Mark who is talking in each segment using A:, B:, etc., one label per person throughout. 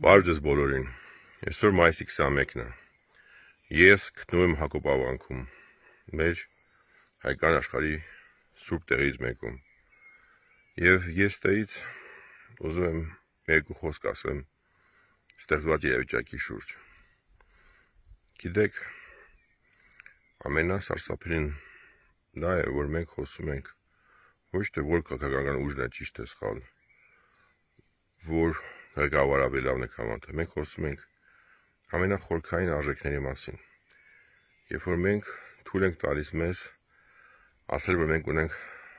A: Բարդ ես բոլորին։ Այսօր մայիսի 21-ն է։ Ես գտնվում եմ Հակոբ ավանքում, մեր հայկական աշխարհի սուրբ տեղից մեկում։ Եվ ես տեից ուզում եմ երկու խոսք ասեմ ստեղծված երևիճակի շուրջ։ Գիտեք, ամենասարսափելին դա է, որ մենք խոսում ենք ոչ թե որ քաղաքական ուժն է ճիշտ է սխալ, որ ղեկավար Աբելյանը կամանդը։ Մենք խոսում ենք ամենախորքային արժեքների մասին։ Երբ որ մենք թույլ ենք տալիս մեզ ասել, որ մենք ունենք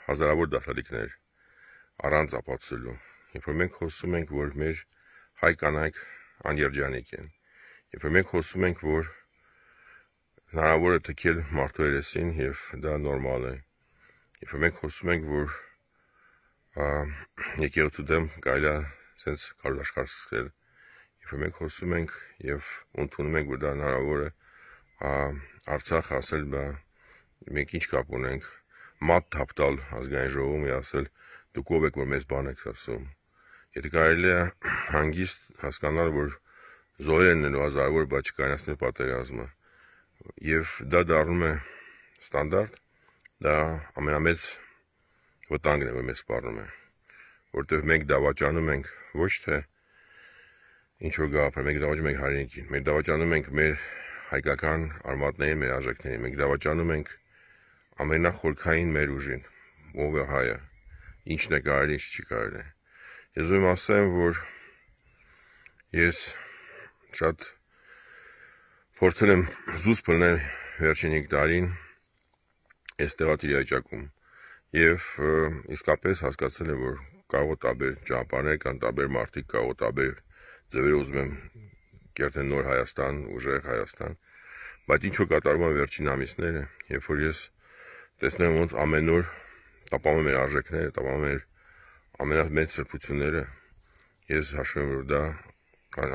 A: հազարավոր դասալիքներ առանց ապացուցելու, երբ որ մենք խոսում ենք, որ մեր հայ կանայք աներջանիկ են, Եվ մենք խոսում ենք, որ հնարավոր է թքել մարդու երեսին եւ դա նորմալ է։ Եվ մենք խոսում ենք, որ եկեղեցու դեմ կարելի է sense կարոտ աշխարհ սկսել։ Երբ մենք խոսում ենք եւ ընդունում ենք, որ դա հնարավոր է, Արցախ ասել, բա մենք ինչ կապ ունենք մատ թափտալ ազգային ժողովում ու ասել դուք ով եք որ մեզ բան եք ասում։ Եթե կարելի է հանգիստ հասկանալ, որ զոհերն են ու հազարավոր բա չկայանացնել պատերազմը։ Եվ դա դառնում է ստանդարտ, դա ամենամեծ վտանգն է, որ մեզ սպառնում է որտեղ մենք դավաճանում ենք ոչ թե ինչ որ գա ապրել, մենք դավաճանում ենք հայրենիքին, մենք դավաճանում ենք մեր հայկական արմատներին, մեր արժեքներին, մենք դավաճանում ենք ամենախորքային մեր ուժին, ով է հայը, ինչն է կարելի, ինչ չի կարելի։ Ես ուզում ասեմ, որ ես շատ փորձել եմ զուսպ լինել վերջին 5 տարին այս տեղատիրի աճակում եւ իսկապես հասկացել եմ որ կարող տաբեր ճանապարհներ կան, տաբեր մարդիկ, կարող տաբեր ձևեր ուզում եմ կերտեն նոր Հայաստան, ուժեղ Հայաստան։ Բայց ինչ որ կատարվում է վերջին ամիսները, երբ որ ես տեսնում ոնց ամեն օր տապանում եմ արժեքները, տապանում եմ ամենամեծ սրբությունները, ես հաշվում եմ որ դա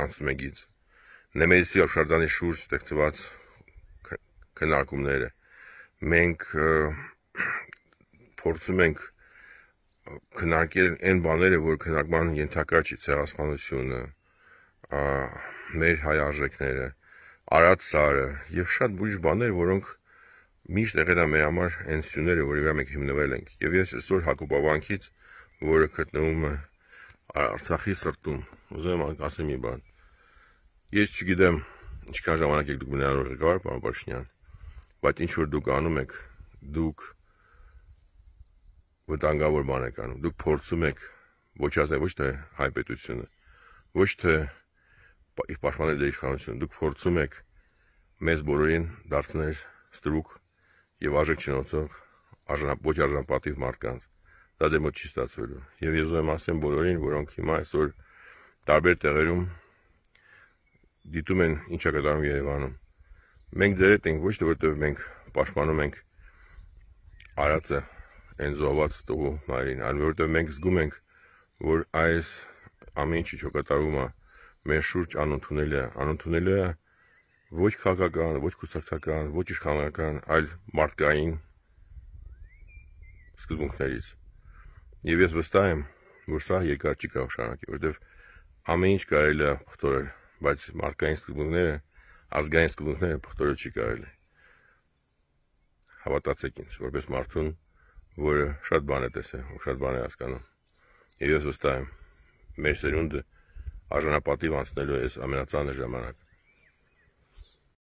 A: անցնում է գից։ Նեմեսի Աշարդանի շուրջ ստեղծված քննարկումները մենք փորձում ենք քննարկել այն բաները, որ քննարկման ենթակա չի ցեղասպանությունը, մեր հայ արժեքները, արած սարը եւ շատ բույժ բաներ, որոնք միշտ եղել է մեր համար այն սյուները, որի վրա մենք հիմնվել ենք։ Եվ ես այսօր Հակոբ Ավանքից, որը գտնվում է Արցախի սրտում, ուզում եմ ասեմ մի բան։ Ես չգիտեմ ինչքան ժամանակ եք դուք մնալու ղեկավար, պարոն Պաշինյան, բայց ինչ որ դուք անում եք, դուք վտանգավոր բան եք անում։ Դուք փորձում եք ոչ ասել ոչ թե հայպետությունը, ոչ թե պաշտպանել դեր իշխանությունը, դուք փորձում եք մեզ բոլորին դարձնել ստրուկ եւ արժեք չնոցող արժանապ ոչ արժանապատիվ մարդկանց։ Դա դեմը չի ստացվելու։ Եվ ես ուզում եմ ասեմ բոլորին, որոնք հիմա այսօր տարբեր տեղերում դիտում են ինչա կատարում Երևանում։ Մենք ձեր հետ ենք ոչ թե որովհետև մենք պաշտպանում ենք արածը, այն զոհված տղու մայրին, այլ որովհետև մենք զգում ենք, որ այս ամեն ինչը չկատարումը մեր շուրջ անընդունելի է, անընդունելի է ոչ քաղաքական, ոչ քուսակցական, ոչ իշխանական, այլ մարդկային սկզբունքներից։ Եվ ես վստահ եմ, որ սա երկար չի կարող շարունակել, որովհետև ամեն ինչ կարելի է փոխտորել, բայց մարդկային սկզբունքները, ազգային սկզբունքները փոխտորել չի կարելի։ Հավատացեք ինձ, որպես մարդուն որը շատ բան է տեսել, շատ բան է հասկանում։ Եվ ես վստահ եմ, մեր սերունդը արժանապատիվ անցնելու է այս ամենածանր ժամանակ։